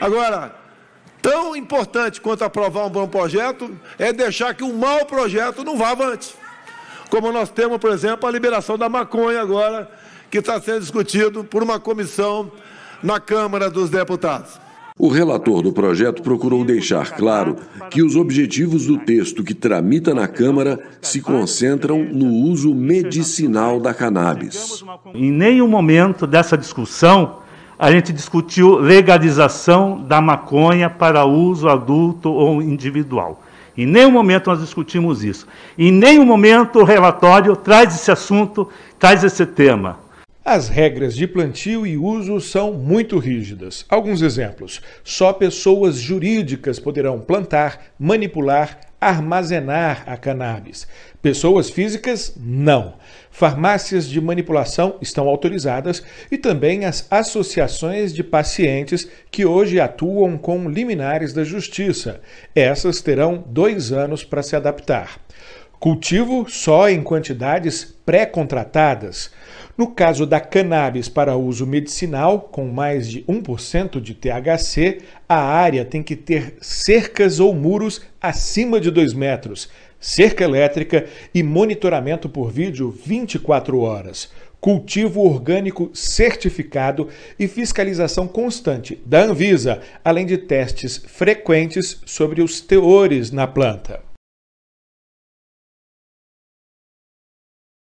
Agora, tão importante quanto aprovar um bom projeto é deixar que um mau projeto não vá avante. Como nós temos, por exemplo, a liberação da maconha agora, que está sendo discutido por uma comissão na Câmara dos Deputados. O relator do projeto procurou deixar claro que os objetivos do texto que tramita na Câmara se concentram no uso medicinal da cannabis. Em nenhum momento dessa discussão a gente discutiu legalização da maconha para uso adulto ou individual. Em nenhum momento nós discutimos isso. Em nenhum momento o relatório traz esse assunto, traz esse tema. As regras de plantio e uso são muito rígidas. Alguns exemplos: só pessoas jurídicas poderão plantar, manipular, armazenar a cannabis. Pessoas físicas, não. Farmácias de manipulação estão autorizadas e também as associações de pacientes que hoje atuam com liminares da justiça. Essas terão dois anos para se adaptar. Cultivo só em quantidades pré-contratadas. No caso da cannabis para uso medicinal, com mais de 1% de THC, a área tem que ter cercas ou muros acima de 2 metros, cerca elétrica e monitoramento por vídeo 24 horas cultivo orgânico certificado e fiscalização constante da Anvisa, além de testes frequentes sobre os teores na planta.